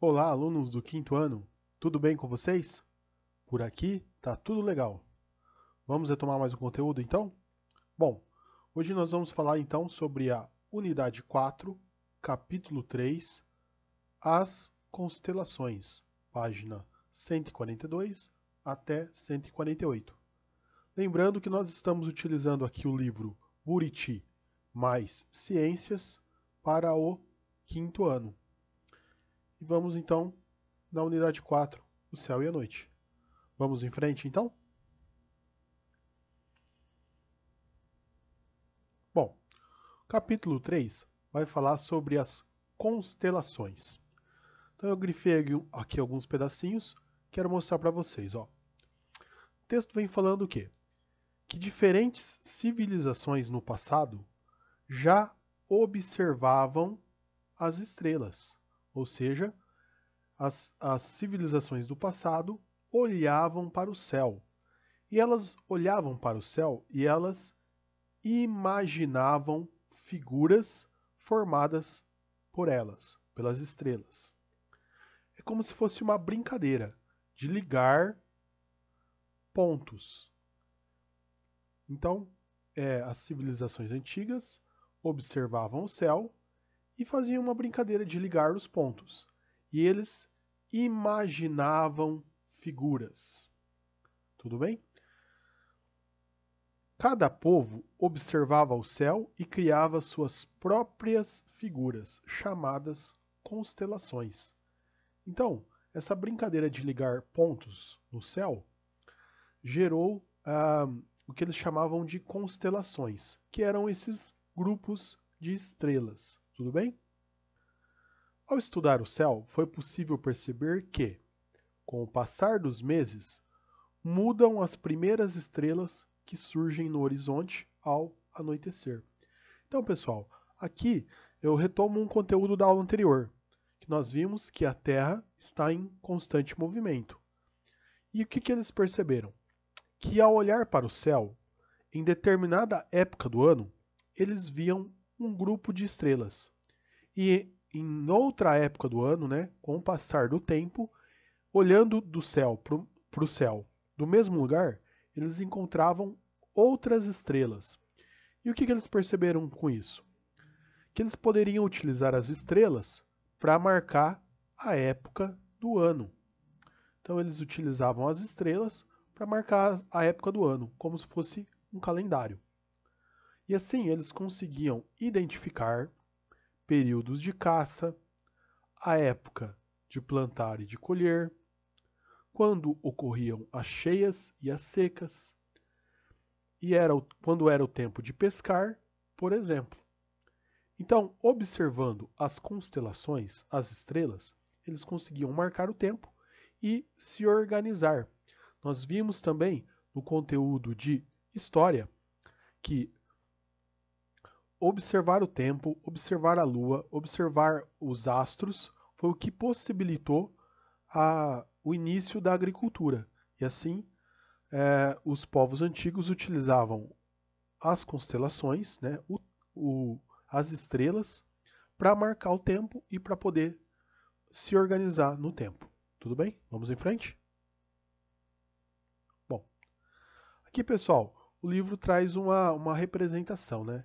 Olá, alunos do quinto ano, tudo bem com vocês? Por aqui tá tudo legal. Vamos retomar mais um conteúdo então? Bom, hoje nós vamos falar então sobre a unidade 4, capítulo 3, as constelações, página 142 até 148. Lembrando que nós estamos utilizando aqui o livro Buriti mais Ciências para o quinto ano. E vamos então na unidade 4, o céu e a noite. Vamos em frente então? Bom, capítulo 3 vai falar sobre as constelações. Então eu grifei aqui alguns pedacinhos, quero mostrar para vocês. Ó. O texto vem falando o quê? Que diferentes civilizações no passado já observavam as estrelas. Ou seja, as, as civilizações do passado olhavam para o céu. E elas olhavam para o céu e elas imaginavam figuras formadas por elas, pelas estrelas. É como se fosse uma brincadeira de ligar pontos. Então, é, as civilizações antigas observavam o céu e faziam uma brincadeira de ligar os pontos. E eles imaginavam figuras. Tudo bem? Cada povo observava o céu e criava suas próprias figuras, chamadas constelações. Então, essa brincadeira de ligar pontos no céu gerou ah, o que eles chamavam de constelações, que eram esses grupos de estrelas tudo bem? Ao estudar o céu, foi possível perceber que, com o passar dos meses, mudam as primeiras estrelas que surgem no horizonte ao anoitecer. Então, pessoal, aqui eu retomo um conteúdo da aula anterior, que nós vimos que a Terra está em constante movimento. E o que, que eles perceberam? Que ao olhar para o céu, em determinada época do ano, eles viam um grupo de estrelas, e em outra época do ano, né, com o passar do tempo, olhando do céu para o céu, do mesmo lugar, eles encontravam outras estrelas. E o que, que eles perceberam com isso? Que eles poderiam utilizar as estrelas para marcar a época do ano. Então eles utilizavam as estrelas para marcar a época do ano, como se fosse um calendário. E assim eles conseguiam identificar períodos de caça, a época de plantar e de colher, quando ocorriam as cheias e as secas, e era o, quando era o tempo de pescar, por exemplo. Então, observando as constelações, as estrelas, eles conseguiam marcar o tempo e se organizar. Nós vimos também no conteúdo de história que observar o tempo, observar a lua, observar os astros, foi o que possibilitou a, o início da agricultura. E assim, é, os povos antigos utilizavam as constelações, né, o, o, as estrelas, para marcar o tempo e para poder se organizar no tempo. Tudo bem? Vamos em frente? Bom, aqui pessoal, o livro traz uma, uma representação, né?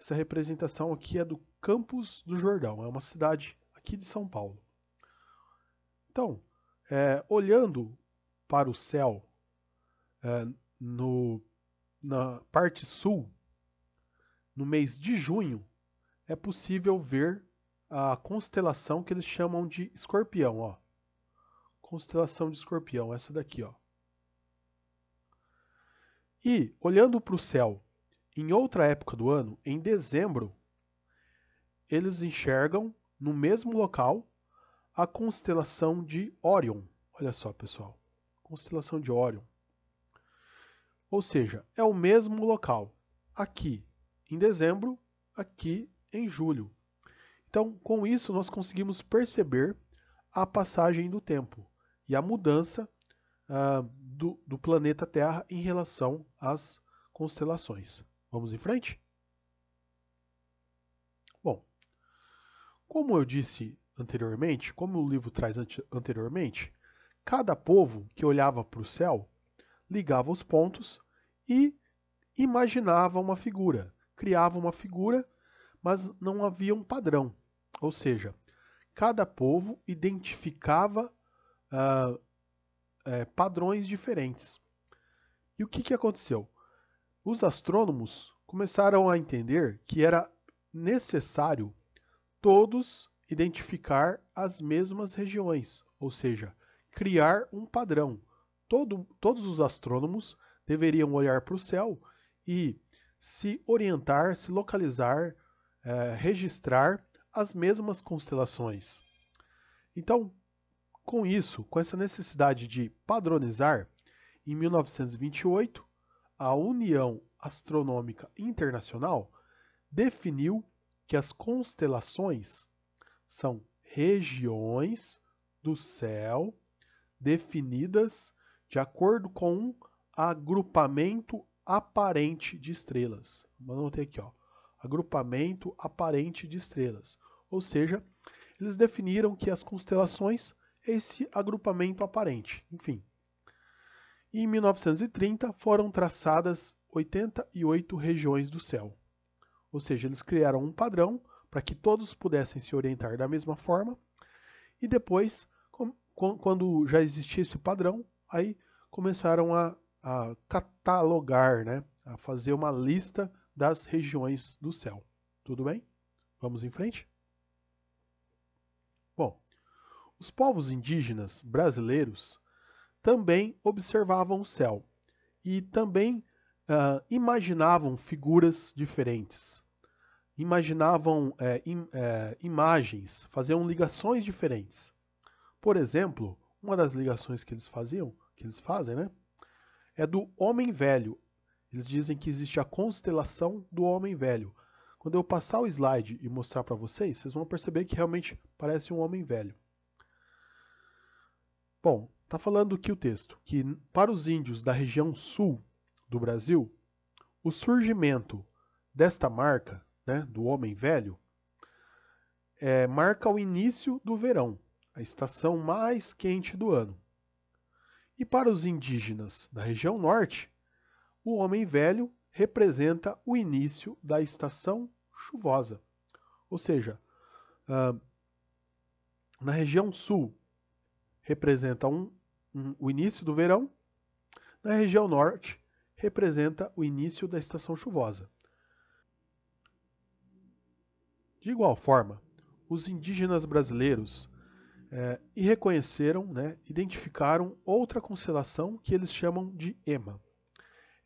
Essa representação aqui é do Campos do Jordão, é uma cidade aqui de São Paulo. Então, é, olhando para o céu, é, no, na parte sul, no mês de junho, é possível ver a constelação que eles chamam de escorpião. Ó. Constelação de escorpião, essa daqui. Ó. E, olhando para o céu em outra época do ano, em dezembro, eles enxergam no mesmo local a constelação de Orion. Olha só, pessoal. Constelação de Orion. Ou seja, é o mesmo local. Aqui em dezembro, aqui em julho. Então, com isso, nós conseguimos perceber a passagem do tempo e a mudança uh, do, do planeta Terra em relação às constelações. Vamos em frente? Bom, como eu disse anteriormente, como o livro traz anteriormente, cada povo que olhava para o céu ligava os pontos e imaginava uma figura, criava uma figura, mas não havia um padrão. Ou seja, cada povo identificava uh, é, padrões diferentes. E o que, que aconteceu? Os astrônomos começaram a entender que era necessário todos identificar as mesmas regiões, ou seja, criar um padrão. Todo, todos os astrônomos deveriam olhar para o céu e se orientar, se localizar, eh, registrar as mesmas constelações. Então, com isso, com essa necessidade de padronizar, em 1928 a União Astronômica Internacional definiu que as constelações são regiões do céu definidas de acordo com um agrupamento aparente de estrelas. Anotei aqui, ó. Agrupamento aparente de estrelas. Ou seja, eles definiram que as constelações é esse agrupamento aparente. Enfim, e em 1930 foram traçadas 88 regiões do céu. Ou seja, eles criaram um padrão para que todos pudessem se orientar da mesma forma, e depois, quando já existisse o padrão, aí começaram a, a catalogar, né? a fazer uma lista das regiões do céu. Tudo bem? Vamos em frente? Bom, os povos indígenas brasileiros também observavam o céu e também uh, imaginavam figuras diferentes, imaginavam é, im, é, imagens, faziam ligações diferentes. Por exemplo, uma das ligações que eles faziam, que eles fazem, né, é do homem velho. Eles dizem que existe a constelação do homem velho. Quando eu passar o slide e mostrar para vocês, vocês vão perceber que realmente parece um homem velho. Bom, Está falando que o texto que para os índios da região sul do Brasil, o surgimento desta marca, né, do homem velho, é, marca o início do verão, a estação mais quente do ano. E para os indígenas da região norte, o homem velho representa o início da estação chuvosa. Ou seja, ah, na região sul representa um Uhum. O início do verão, na região norte, representa o início da estação chuvosa. De igual forma, os indígenas brasileiros é, e reconheceram, né, identificaram outra constelação que eles chamam de Ema.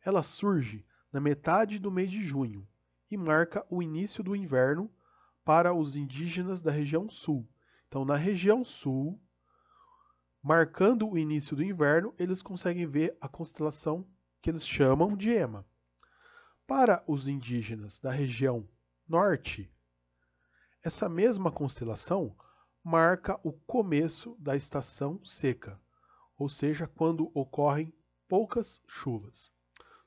Ela surge na metade do mês de junho e marca o início do inverno para os indígenas da região sul. Então, na região sul, Marcando o início do inverno, eles conseguem ver a constelação que eles chamam de Ema. Para os indígenas da região norte, essa mesma constelação marca o começo da estação seca, ou seja, quando ocorrem poucas chuvas.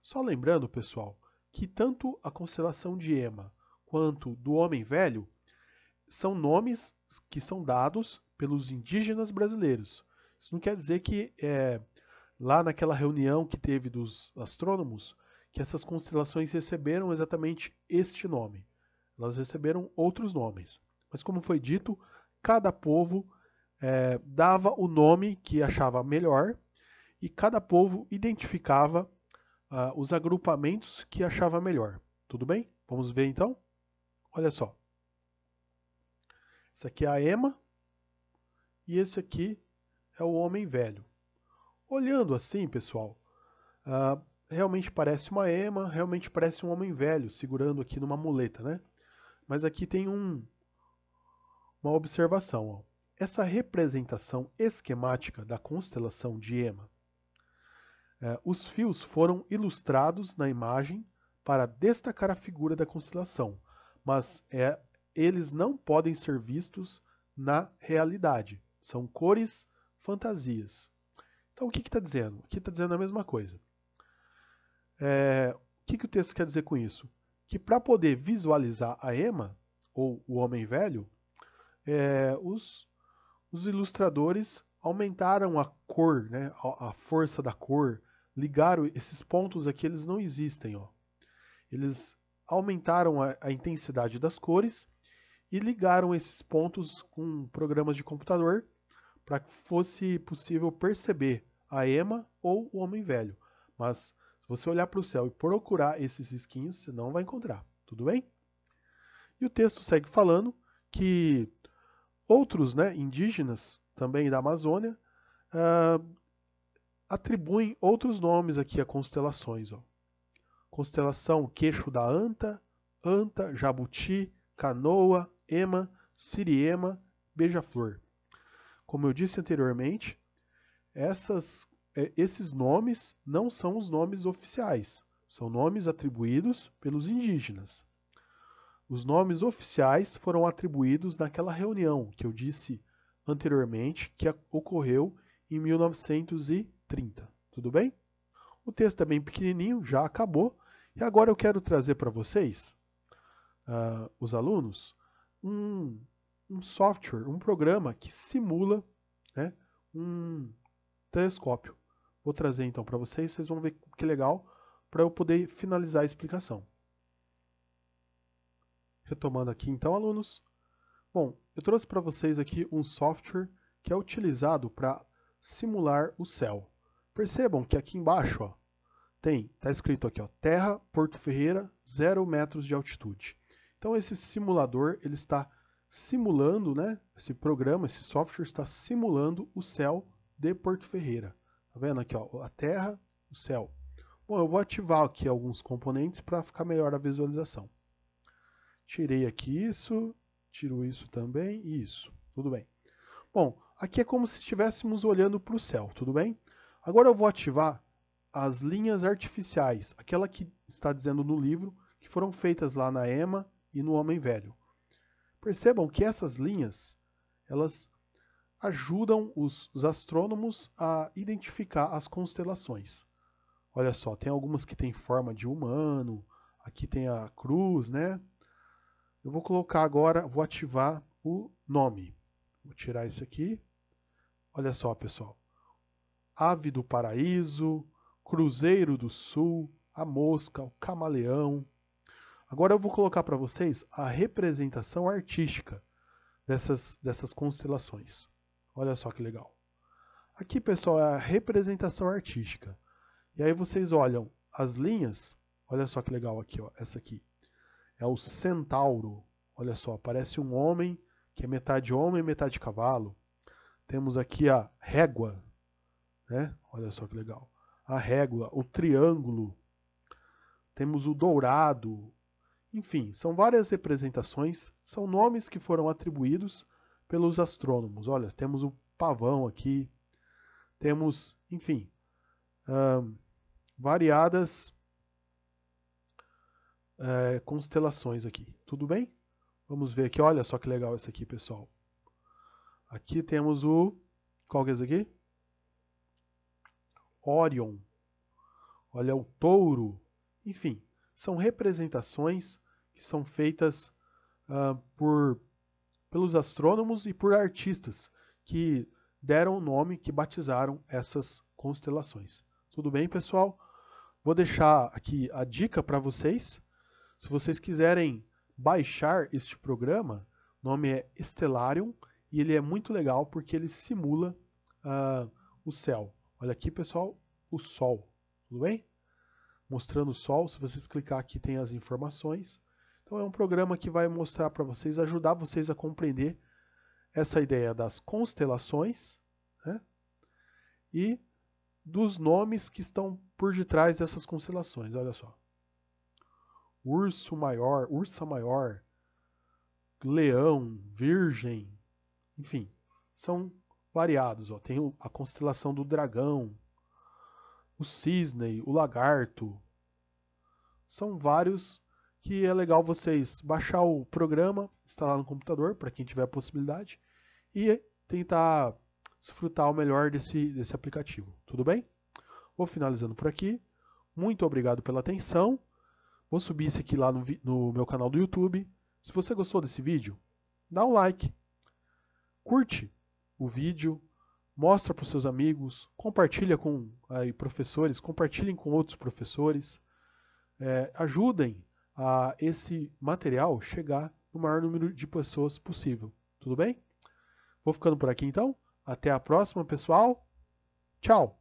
Só lembrando, pessoal, que tanto a constelação de Ema quanto do Homem Velho são nomes que são dados pelos indígenas brasileiros, isso não quer dizer que é, lá naquela reunião que teve dos astrônomos, que essas constelações receberam exatamente este nome. Elas receberam outros nomes. Mas, como foi dito, cada povo é, dava o nome que achava melhor e cada povo identificava ah, os agrupamentos que achava melhor. Tudo bem? Vamos ver então? Olha só. Essa aqui é a EMA e esse aqui é o homem velho. Olhando assim, pessoal, uh, realmente parece uma ema, realmente parece um homem velho segurando aqui numa muleta, né? Mas aqui tem um, uma observação. Ó. Essa representação esquemática da constelação de Ema. Eh, os fios foram ilustrados na imagem para destacar a figura da constelação, mas é, eles não podem ser vistos na realidade. São cores fantasias. Então, o que está dizendo? Aqui está dizendo é a mesma coisa. É, o que, que o texto quer dizer com isso? Que para poder visualizar a Emma, ou o Homem Velho, é, os, os ilustradores aumentaram a cor, né, a, a, força da cor, ligaram esses pontos aqui, eles não existem. Ó. Eles aumentaram a, a intensidade das cores e ligaram esses pontos com programas de computador para que fosse possível perceber a Ema ou o Homem Velho. Mas se você olhar para o céu e procurar esses esquinhos, você não vai encontrar. Tudo bem? E o texto segue falando que outros né, indígenas, também da Amazônia, uh, atribuem outros nomes aqui a constelações. Ó. Constelação Queixo da Anta, Anta, Jabuti, Canoa, Ema, Siriema, Beija-Flor. Como eu disse anteriormente, essas, é, esses nomes não são os nomes oficiais, são nomes atribuídos pelos indígenas. Os nomes oficiais foram atribuídos naquela reunião que eu disse anteriormente que ocorreu em 1930. Tudo bem? O texto é bem pequenininho, já acabou. E agora eu quero trazer para vocês, uh, os alunos, um um software, um programa que simula né, um telescópio. Vou trazer então para vocês, vocês vão ver que legal, para eu poder finalizar a explicação. Retomando aqui então, alunos. Bom, eu trouxe para vocês aqui um software que é utilizado para simular o céu. Percebam que aqui embaixo ó, tem, está escrito aqui, ó, Terra, Porto Ferreira, 0 metros de altitude. Então esse simulador ele está simulando, né? Esse programa, esse software está simulando o céu de Porto Ferreira. Tá vendo aqui, ó, a Terra, o céu. Bom, eu vou ativar aqui alguns componentes para ficar melhor a visualização. Tirei aqui isso, tiro isso também e isso. Tudo bem. Bom, aqui é como se estivéssemos olhando para o céu, tudo bem? Agora eu vou ativar as linhas artificiais, aquela que está dizendo no livro, que foram feitas lá na EMA e no Homem Velho. Percebam que essas linhas, elas ajudam os, os astrônomos a identificar as constelações. Olha só, tem algumas que têm forma de humano, aqui tem a cruz, né? Eu vou colocar agora, vou ativar o nome. Vou tirar esse aqui. Olha só, pessoal. Ave do Paraíso, Cruzeiro do Sul, a Mosca, o Camaleão, Agora eu vou colocar para vocês a representação artística dessas, dessas constelações. Olha só que legal. Aqui, pessoal, é a representação artística. E aí vocês olham as linhas. Olha só que legal aqui, ó, essa aqui. É o centauro. Olha só, parece um homem que é metade homem e metade cavalo. Temos aqui a régua, né? Olha só que legal. A régua, o triângulo. Temos o dourado, enfim, são várias representações, são nomes que foram atribuídos pelos astrônomos. Olha, temos o pavão aqui, temos, enfim, variadas é, constelações aqui. Tudo bem? Vamos ver aqui. Olha só que legal esse aqui, pessoal. Aqui temos o... Qual que é esse aqui? Orion. Olha o touro. Enfim, são representações que são feitas uh, por, pelos astrônomos e por artistas que deram o nome, que batizaram essas constelações. Tudo bem, pessoal? Vou deixar aqui a dica para vocês. Se vocês quiserem baixar este programa, o nome é Stellarium e ele é muito legal porque ele simula uh, o céu. Olha aqui, pessoal, o Sol. Tudo bem? Mostrando o Sol, se vocês clicar aqui tem as informações. Então é um programa que vai mostrar para vocês, ajudar vocês a compreender essa ideia das constelações né? e dos nomes que estão por detrás dessas constelações. Olha só. Urso maior, ursa maior, leão, virgem, enfim, são variados. Ó. Tem a constelação do dragão, o cisne, o lagarto. São vários que é legal vocês baixar o programa, instalar no computador, para quem tiver a possibilidade, e tentar desfrutar o melhor desse, desse aplicativo. Tudo bem? Vou finalizando por aqui. Muito obrigado pela atenção. Vou subir isso aqui lá no, no meu canal do YouTube. Se você gostou desse vídeo, dá um like, curte o vídeo, mostra para os seus amigos, compartilha com aí, professores, compartilhem com outros professores, é, ajudem a esse material chegar no maior número de pessoas possível. Tudo bem? Vou ficando por aqui então. Até a próxima, pessoal. Tchau!